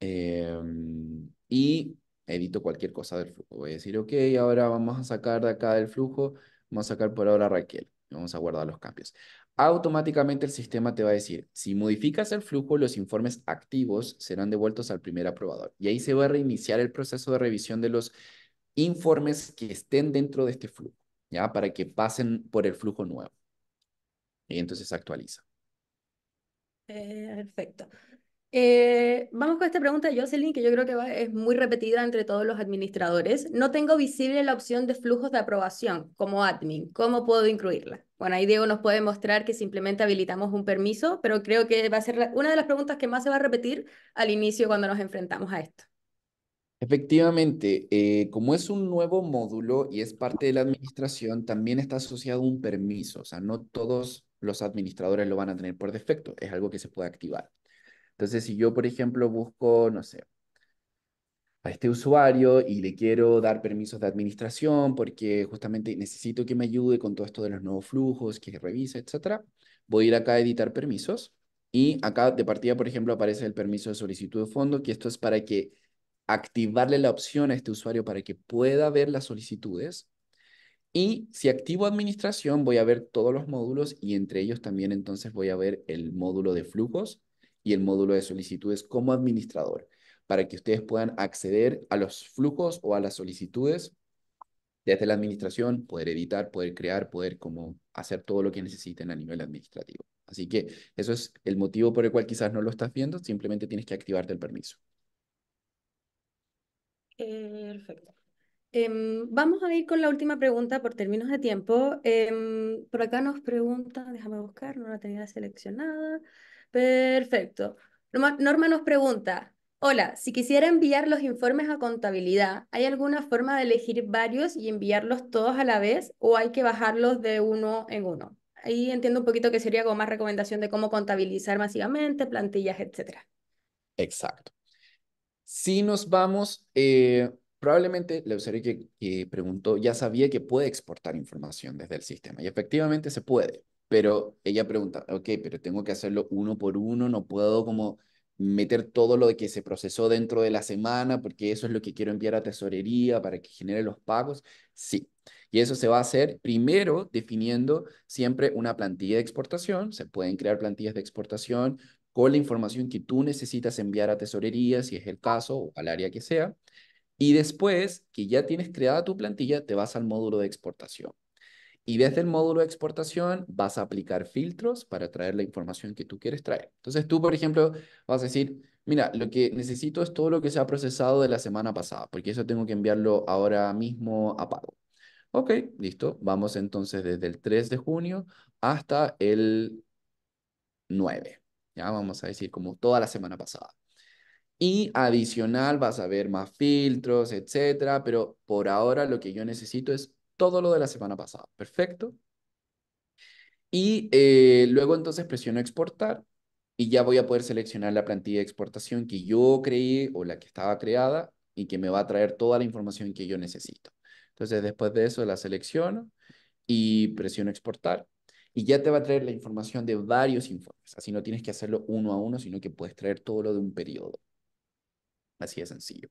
em, y edito cualquier cosa del flujo. Voy a decir, ok, ahora vamos a sacar de acá del flujo, vamos a sacar por ahora Raquel. Vamos a guardar los cambios. Automáticamente el sistema te va a decir, si modificas el flujo, los informes activos serán devueltos al primer aprobador. Y ahí se va a reiniciar el proceso de revisión de los informes que estén dentro de este flujo, ¿ya? Para que pasen por el flujo nuevo. Y entonces actualiza. perfecto. Eh, vamos con esta pregunta de Jocelyn, que yo creo que es muy repetida entre todos los administradores. No tengo visible la opción de flujos de aprobación como admin. ¿Cómo puedo incluirla? Bueno, ahí Diego nos puede mostrar que simplemente habilitamos un permiso, pero creo que va a ser una de las preguntas que más se va a repetir al inicio cuando nos enfrentamos a esto. Efectivamente, eh, como es un nuevo módulo y es parte de la administración, también está asociado un permiso. O sea, no todos los administradores lo van a tener por defecto. Es algo que se puede activar. Entonces, si yo, por ejemplo, busco, no sé, a este usuario y le quiero dar permisos de administración porque justamente necesito que me ayude con todo esto de los nuevos flujos, que revisa, etcétera, voy a ir acá a editar permisos y acá de partida, por ejemplo, aparece el permiso de solicitud de fondo, que esto es para que activarle la opción a este usuario para que pueda ver las solicitudes. Y si activo administración, voy a ver todos los módulos y entre ellos también entonces voy a ver el módulo de flujos y el módulo de solicitudes como administrador, para que ustedes puedan acceder a los flujos o a las solicitudes desde la administración, poder editar, poder crear, poder como hacer todo lo que necesiten a nivel administrativo. Así que eso es el motivo por el cual quizás no lo estás viendo, simplemente tienes que activarte el permiso. Perfecto. Em, vamos a ir con la última pregunta por términos de tiempo. Em, por acá nos pregunta, déjame buscar, no la tenía seleccionada. Perfecto. Norma, nos pregunta, hola, si quisiera enviar los informes a contabilidad, ¿hay alguna forma de elegir varios y enviarlos todos a la vez o hay que bajarlos de uno en uno? Ahí entiendo un poquito que sería como más recomendación de cómo contabilizar masivamente, plantillas, etc. Exacto. Si nos vamos, eh, probablemente la usuaria que preguntó ya sabía que puede exportar información desde el sistema y efectivamente se puede. Pero ella pregunta, ok, pero tengo que hacerlo uno por uno, no puedo como meter todo lo que se procesó dentro de la semana, porque eso es lo que quiero enviar a tesorería para que genere los pagos. Sí. Y eso se va a hacer primero definiendo siempre una plantilla de exportación. Se pueden crear plantillas de exportación con la información que tú necesitas enviar a tesorería, si es el caso, o al área que sea. Y después que ya tienes creada tu plantilla, te vas al módulo de exportación. Y desde el módulo de exportación vas a aplicar filtros para traer la información que tú quieres traer. Entonces tú, por ejemplo, vas a decir, mira, lo que necesito es todo lo que se ha procesado de la semana pasada, porque eso tengo que enviarlo ahora mismo a pago. Ok, listo. Vamos entonces desde el 3 de junio hasta el 9. Ya vamos a decir como toda la semana pasada. Y adicional vas a ver más filtros, etcétera, pero por ahora lo que yo necesito es todo lo de la semana pasada. Perfecto. Y eh, luego entonces presiono exportar y ya voy a poder seleccionar la plantilla de exportación que yo creí o la que estaba creada y que me va a traer toda la información que yo necesito. Entonces después de eso la selecciono y presiono exportar y ya te va a traer la información de varios informes. Así no tienes que hacerlo uno a uno, sino que puedes traer todo lo de un periodo. Así de sencillo.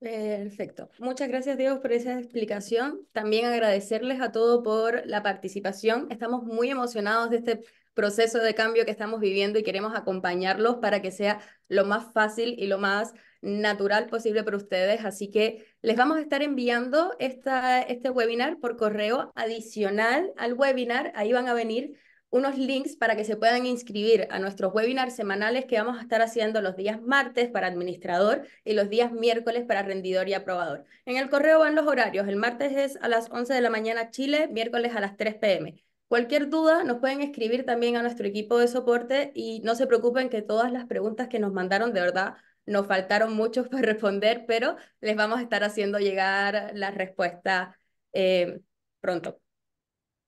Perfecto. Muchas gracias, Diego, por esa explicación. También agradecerles a todos por la participación. Estamos muy emocionados de este proceso de cambio que estamos viviendo y queremos acompañarlos para que sea lo más fácil y lo más natural posible para ustedes. Así que les vamos a estar enviando esta, este webinar por correo adicional al webinar. Ahí van a venir unos links para que se puedan inscribir a nuestros webinars semanales que vamos a estar haciendo los días martes para administrador y los días miércoles para rendidor y aprobador. En el correo van los horarios. El martes es a las 11 de la mañana Chile, miércoles a las 3 pm. Cualquier duda nos pueden escribir también a nuestro equipo de soporte y no se preocupen que todas las preguntas que nos mandaron de verdad nos faltaron muchos para responder, pero les vamos a estar haciendo llegar la respuesta eh, pronto.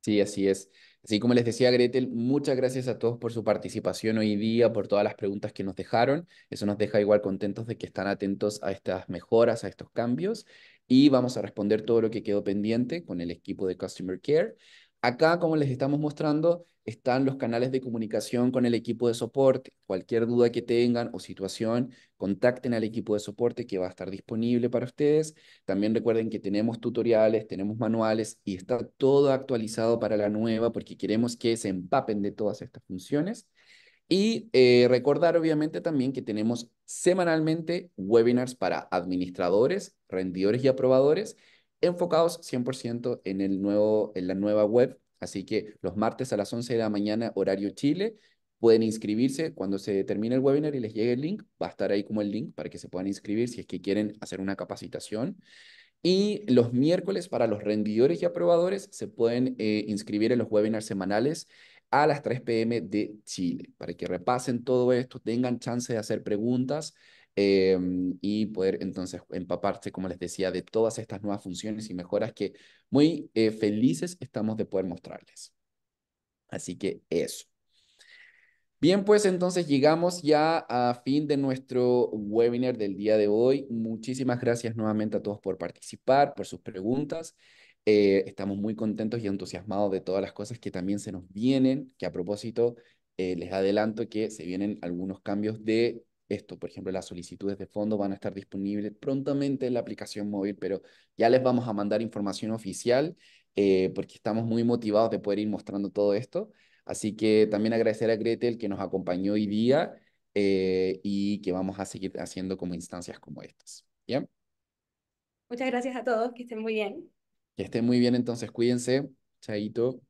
Sí, así es. Así como les decía Gretel, muchas gracias a todos por su participación hoy día, por todas las preguntas que nos dejaron. Eso nos deja igual contentos de que están atentos a estas mejoras, a estos cambios. Y vamos a responder todo lo que quedó pendiente con el equipo de Customer Care. Acá, como les estamos mostrando, están los canales de comunicación con el equipo de soporte. Cualquier duda que tengan o situación, contacten al equipo de soporte que va a estar disponible para ustedes. También recuerden que tenemos tutoriales, tenemos manuales y está todo actualizado para la nueva porque queremos que se empapen de todas estas funciones. Y eh, recordar obviamente también que tenemos semanalmente webinars para administradores, rendidores y aprobadores enfocados 100% en, el nuevo, en la nueva web. Así que los martes a las 11 de la mañana, horario Chile, pueden inscribirse. Cuando se termine el webinar y les llegue el link, va a estar ahí como el link para que se puedan inscribir si es que quieren hacer una capacitación. Y los miércoles para los rendidores y aprobadores se pueden eh, inscribir en los webinars semanales a las 3 pm de Chile, para que repasen todo esto, tengan chance de hacer preguntas Em, y poder entonces empaparse, como les decía, de todas estas nuevas funciones y mejoras que muy eh, felices estamos de poder mostrarles. Así que eso. Bien, pues entonces llegamos ya a fin de nuestro webinar del día de hoy. Muchísimas gracias nuevamente a todos por participar, por sus preguntas. Eh, estamos muy contentos y entusiasmados de todas las cosas que también se nos vienen, que a propósito eh, les adelanto que se vienen algunos cambios de esto, por ejemplo, las solicitudes de fondo van a estar disponibles prontamente en la aplicación móvil, pero ya les vamos a mandar información oficial eh, porque estamos muy motivados de poder ir mostrando todo esto. Así que también agradecer a Gretel que nos acompañó hoy día eh, y que vamos a seguir haciendo como instancias como estas. ¿Bien? Muchas gracias a todos, que estén muy bien. Que estén muy bien, entonces cuídense. Chaito.